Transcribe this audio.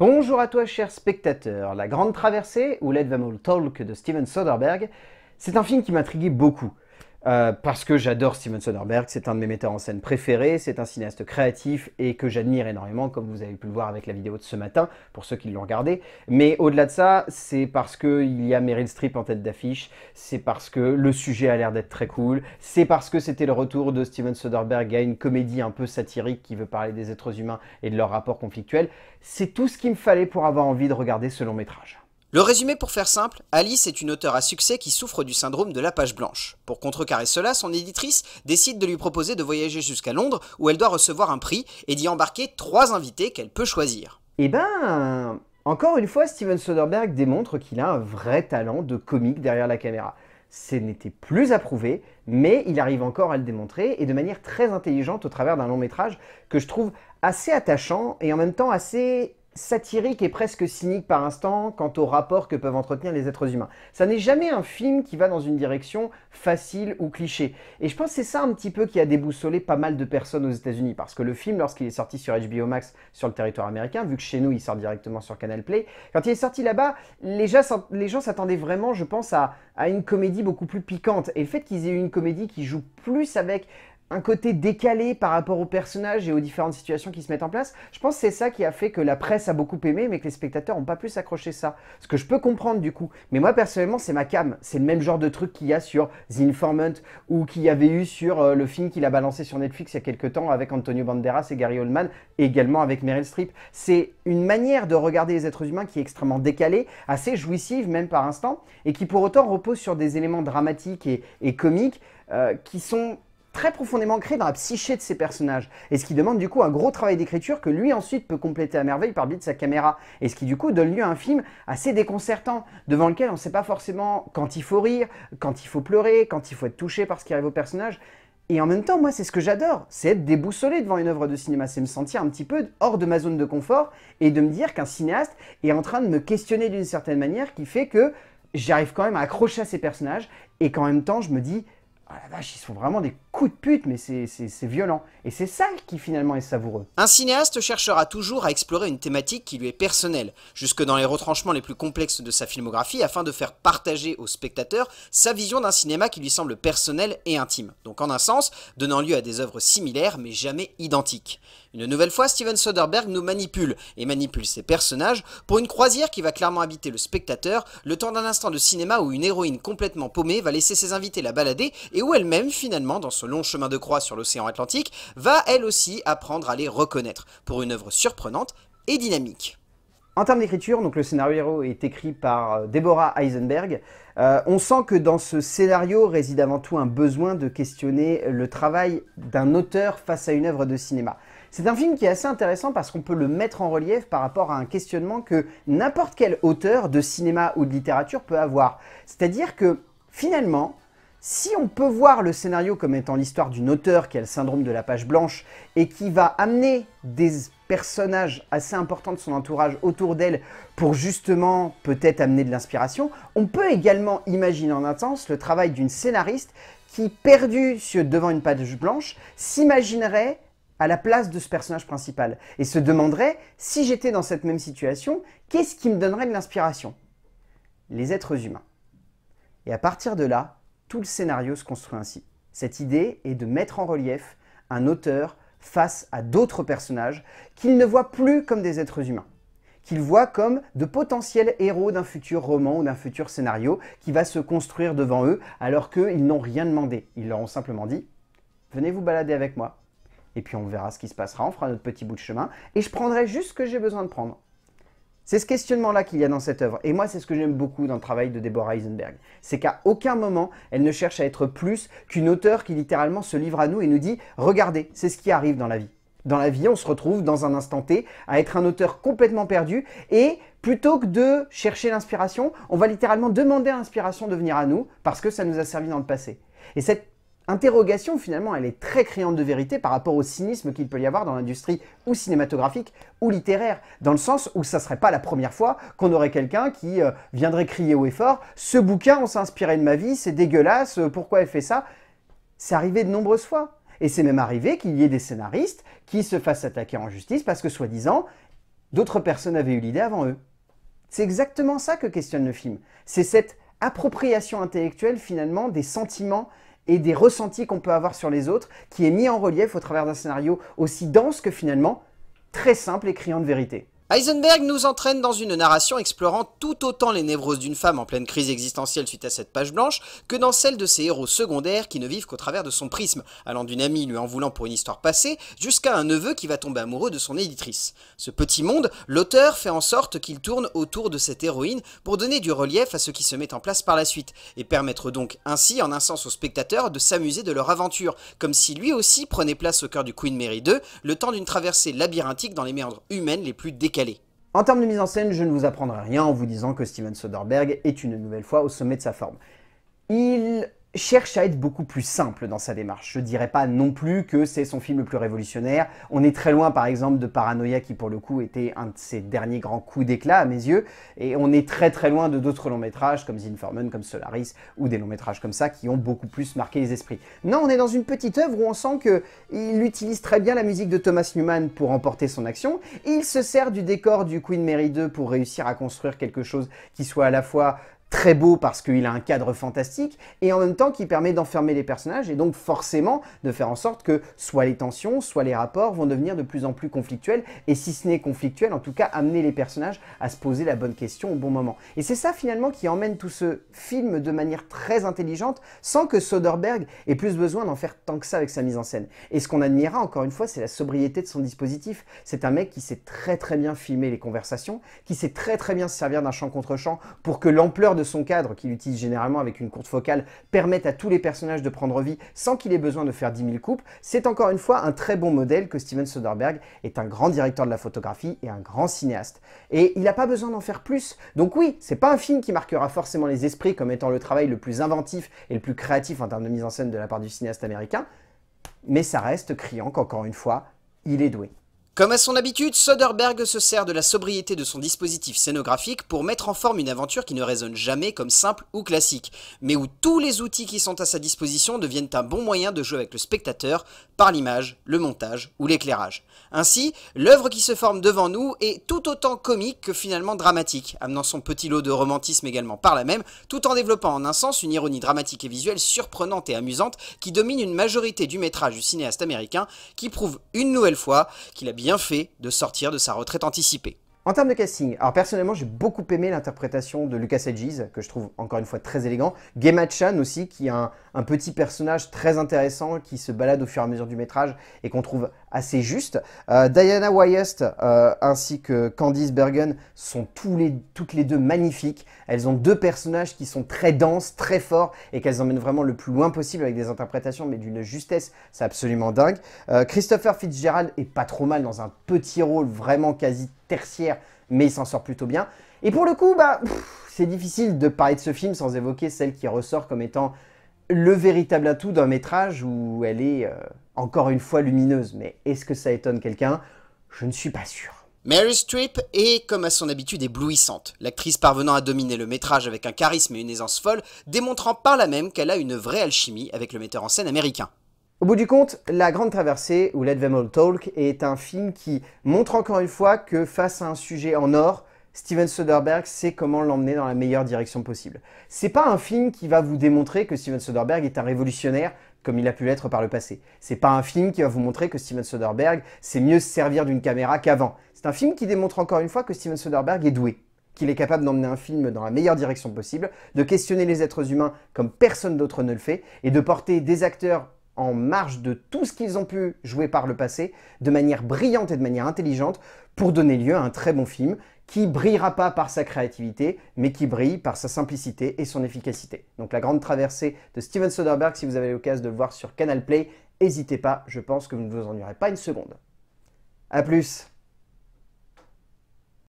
Bonjour à toi, chers spectateurs. La Grande Traversée, ou Let Them All Talk de Steven Soderbergh, c'est un film qui m'intriguait beaucoup. Euh, parce que j'adore Steven Soderbergh, c'est un de mes metteurs en scène préférés, c'est un cinéaste créatif et que j'admire énormément, comme vous avez pu le voir avec la vidéo de ce matin, pour ceux qui l'ont regardé. Mais au-delà de ça, c'est parce qu'il y a Meryl Streep en tête d'affiche, c'est parce que le sujet a l'air d'être très cool, c'est parce que c'était le retour de Steven Soderbergh à une comédie un peu satirique qui veut parler des êtres humains et de leurs rapports conflictuels. C'est tout ce qu'il me fallait pour avoir envie de regarder ce long métrage. Le résumé pour faire simple, Alice est une auteure à succès qui souffre du syndrome de la page blanche. Pour contrecarrer cela, son éditrice décide de lui proposer de voyager jusqu'à Londres où elle doit recevoir un prix et d'y embarquer trois invités qu'elle peut choisir. Eh ben, encore une fois, Steven Soderbergh démontre qu'il a un vrai talent de comique derrière la caméra. Ce n'était plus approuvé, mais il arrive encore à le démontrer et de manière très intelligente au travers d'un long métrage que je trouve assez attachant et en même temps assez satirique et presque cynique par instant quant au rapport que peuvent entretenir les êtres humains. Ça n'est jamais un film qui va dans une direction facile ou cliché. Et je pense que c'est ça un petit peu qui a déboussolé pas mal de personnes aux États-Unis, parce que le film, lorsqu'il est sorti sur HBO Max sur le territoire américain, vu que chez nous il sort directement sur Canal Play, quand il est sorti là-bas, les gens s'attendaient vraiment, je pense, à, à une comédie beaucoup plus piquante. Et le fait qu'ils aient eu une comédie qui joue plus avec un côté décalé par rapport aux personnages et aux différentes situations qui se mettent en place. Je pense que c'est ça qui a fait que la presse a beaucoup aimé, mais que les spectateurs n'ont pas plus accroché ça. Ce que je peux comprendre du coup. Mais moi personnellement, c'est ma cam. C'est le même genre de truc qu'il y a sur The Informant ou qu'il y avait eu sur euh, le film qu'il a balancé sur Netflix il y a quelques temps avec Antonio Banderas et Gary Oldman, également avec Meryl Streep. C'est une manière de regarder les êtres humains qui est extrêmement décalée, assez jouissive même par instant, et qui pour autant repose sur des éléments dramatiques et, comiques euh, qui sont très profondément créé dans la psyché de ses personnages. Et ce qui demande du coup un gros travail d'écriture que lui ensuite peut compléter à merveille par biais de sa caméra. Et ce qui du coup donne lieu à un film assez déconcertant, devant lequel on ne sait pas forcément quand il faut rire, quand il faut pleurer, quand il faut être touché par ce qui arrive au personnage. Et en même temps, moi, c'est ce que j'adore, c'est être déboussolé devant une œuvre de cinéma, c'est me sentir un petit peu hors de ma zone de confort et de me dire qu'un cinéaste est en train de me questionner d'une certaine manière qui fait que j'arrive quand même à accrocher à ces personnages et qu'en même temps, je me dis, oh la vache, ils sont vraiment des coup de pute, mais c'est violent. Et c'est ça qui finalement est savoureux. Un cinéaste cherchera toujours à explorer une thématique qui lui est personnelle, jusque dans les retranchements les plus complexes de sa filmographie, afin de faire partager au spectateur sa vision d'un cinéma qui lui semble personnel et intime. Donc en un sens, donnant lieu à des œuvres similaires mais jamais identiques. Une nouvelle fois, Steven Soderbergh nous manipule, et manipule ses personnages, pour une croisière qui va clairement habiter le spectateur, le temps d'un instant de cinéma où une héroïne complètement paumée va laisser ses invités la balader, et où elle-même, finalement, dans son long chemin de croix sur l'océan Atlantique, va elle aussi apprendre à les reconnaître, pour une œuvre surprenante et dynamique. En termes d'écriture, donc le scénario est écrit par euh, Deborah Eisenberg, euh, on sent que dans ce scénario réside avant tout un besoin de questionner le travail d'un auteur face à une œuvre de cinéma. C'est un film qui est assez intéressant parce qu'on peut le mettre en relief par rapport à un questionnement que n'importe quel auteur de cinéma ou de littérature peut avoir. C'est-à-dire que finalement, si on peut voir le scénario comme étant l'histoire d'une auteure qui a le syndrome de la page blanche et qui va amener des personnages assez importants de son entourage autour d'elle pour justement peut-être amener de l'inspiration, on peut également imaginer en intense le travail d'une scénariste qui, perdue devant une page blanche, s'imaginerait à la place de ce personnage principal et se demanderait, si j'étais dans cette même situation, qu'est-ce qui me donnerait de l'inspiration Les êtres humains. Et à partir de là, le scénario se construit ainsi. Cette idée est de mettre en relief un auteur face à d'autres personnages qu'il ne voit plus comme des êtres humains, qu'il voit comme de potentiels héros d'un futur roman ou d'un futur scénario qui va se construire devant eux alors qu'ils n'ont rien demandé. Ils leur ont simplement dit « Venez vous balader avec moi ». Et puis on verra ce qui se passera, on fera notre petit bout de chemin, et je prendrai juste ce que j'ai besoin de prendre. C'est ce questionnement-là qu'il y a dans cette œuvre. Et moi, c'est ce que j'aime beaucoup dans le travail de Deborah Eisenberg. C'est qu'à aucun moment, elle ne cherche à être plus qu'une auteure qui littéralement se livre à nous et nous dit « Regardez, c'est ce qui arrive dans la vie ». Dans la vie, on se retrouve dans un instant T à être un auteur complètement perdu et plutôt que de chercher l'inspiration, on va littéralement demander à l'inspiration de venir à nous parce que ça nous a servi dans le passé. Et cette interrogation, finalement, elle est très criante de vérité par rapport au cynisme qu'il peut y avoir dans l'industrie ou cinématographique ou littéraire, dans le sens où ça serait pas la première fois qu'on aurait quelqu'un qui euh, viendrait crier haut et fort « Ce bouquin, on s'est inspiré de ma vie, c'est dégueulasse, euh, pourquoi elle fait ça ?» C'est arrivé de nombreuses fois. Et c'est même arrivé qu'il y ait des scénaristes qui se fassent attaquer en justice parce que, soi-disant, d'autres personnes avaient eu l'idée avant eux. C'est exactement ça que questionne le film. C'est cette appropriation intellectuelle, finalement, des sentiments et des ressentis qu'on peut avoir sur les autres, qui est mis en relief au travers d'un scénario aussi dense que finalement très simple et criant de vérité. Heisenberg nous entraîne dans une narration explorant tout autant les névroses d'une femme en pleine crise existentielle suite à cette page blanche que dans celle de ses héros secondaires qui ne vivent qu'au travers de son prisme, allant d'une amie lui en voulant pour une histoire passée jusqu'à un neveu qui va tomber amoureux de son éditrice. Ce petit monde, l'auteur fait en sorte qu'il tourne autour de cette héroïne pour donner du relief à ce qui se met en place par la suite et permettre donc ainsi en un sens aux spectateurs de s'amuser de leur aventure, comme si lui aussi prenait place au cœur du Queen Mary 2, le temps d'une traversée labyrinthique dans les méandres humaines les plus décalées en termes de mise en scène, je ne vous apprendrai rien en vous disant que Steven Soderbergh est une nouvelle fois au sommet de sa forme. Il cherche à être beaucoup plus simple dans sa démarche. Je dirais pas non plus que c'est son film le plus révolutionnaire. On est très loin, par exemple, de Paranoia, qui pour le coup était un de ses derniers grands coups d'éclat à mes yeux. Et on est très très loin de d'autres longs métrages comme Zinforman, comme Solaris, ou des longs métrages comme ça qui ont beaucoup plus marqué les esprits. Non, on est dans une petite œuvre où on sent qu'il utilise très bien la musique de Thomas Newman pour emporter son action. il se sert du décor du Queen Mary 2 pour réussir à construire quelque chose qui soit à la fois très beau parce qu'il a un cadre fantastique et en même temps qui permet d'enfermer les personnages et donc forcément de faire en sorte que soit les tensions, soit les rapports vont devenir de plus en plus conflictuels et si ce n'est conflictuel, en tout cas amener les personnages à se poser la bonne question au bon moment. Et c'est ça finalement qui emmène tout ce film de manière très intelligente sans que Soderbergh ait plus besoin d'en faire tant que ça avec sa mise en scène. Et ce qu'on admira encore une fois, c'est la sobriété de son dispositif. C'est un mec qui sait très très bien filmer les conversations, qui sait très très bien se servir d'un champ contre champ pour que l'ampleur de son cadre, qu'il utilise généralement avec une courte focale, permettent à tous les personnages de prendre vie sans qu'il ait besoin de faire 10 000 coupes, c'est encore une fois un très bon modèle que Steven Soderbergh est un grand directeur de la photographie et un grand cinéaste. Et il n'a pas besoin d'en faire plus. Donc oui, c'est pas un film qui marquera forcément les esprits comme étant le travail le plus inventif et le plus créatif en termes de mise en scène de la part du cinéaste américain, mais ça reste criant qu'encore une fois, il est doué. Comme à son habitude, Soderbergh se sert de la sobriété de son dispositif scénographique pour mettre en forme une aventure qui ne résonne jamais comme simple ou classique, mais où tous les outils qui sont à sa disposition deviennent un bon moyen de jouer avec le spectateur par l'image, le montage ou l'éclairage. Ainsi, l'œuvre qui se forme devant nous est tout autant comique que finalement dramatique, amenant son petit lot de romantisme également par la même, tout en développant en un sens une ironie dramatique et visuelle surprenante et amusante qui domine une majorité du métrage du cinéaste américain qui prouve une nouvelle fois qu'il a bien bien fait de sortir de sa retraite anticipée. En termes de casting, alors personnellement j'ai beaucoup aimé l'interprétation de Lucas Hedges, que je trouve encore une fois très élégant. Gemma Chan aussi, qui est un, un, petit personnage très intéressant qui se balade au fur et à mesure du métrage et qu'on trouve assez juste. Euh, Diana Wyest euh, ainsi que Candice Bergen sont toutes les deux magnifiques. Elles ont deux personnages qui sont très denses, très forts et qu'elles emmènent vraiment le plus loin possible avec des interprétations mais d'une justesse, c'est absolument dingue. Euh, Christopher Fitzgerald est pas trop mal dans un petit rôle vraiment quasi tertiaire mais il s'en sort plutôt bien. Et pour le coup, bah, c'est difficile de parler de ce film sans évoquer celle qui ressort comme étant le véritable atout d'un métrage où elle est encore une fois lumineuse, mais est-ce que ça étonne quelqu'un Je ne suis pas sûr. Mary Streep est, comme à son habitude, éblouissante. L'actrice parvenant à dominer le métrage avec un charisme et une aisance folle, démontrant par la même qu'elle a une vraie alchimie avec le metteur en scène américain. Au bout du compte, La Grande Traversée, ou Let Them All Talk, est un film qui montre encore une fois que face à un sujet en or, Steven Soderbergh sait comment l'emmener dans la meilleure direction possible. C'est pas un film qui va vous démontrer que Steven Soderbergh est un révolutionnaire comme il a pu l'être par le passé. C'est pas un film qui va vous montrer que Steven Soderbergh sait mieux se servir d'une caméra qu'avant. C'est un film qui démontre encore une fois que Steven Soderbergh est doué, qu'il est capable d'emmener un film dans la meilleure direction possible, de questionner les êtres humains comme personne d'autre ne le fait, et de porter des acteurs en marge de tout ce qu'ils ont pu jouer par le passé, de manière brillante et de manière intelligente, pour donner lieu à un très bon film qui brillera pas par sa créativité, mais qui brille par sa simplicité et son efficacité. Donc la grande traversée de Steven Soderbergh, si vous avez l'occasion de le voir sur Canal Play, n'hésitez pas, je pense que vous ne vous ennuierez pas une seconde. A plus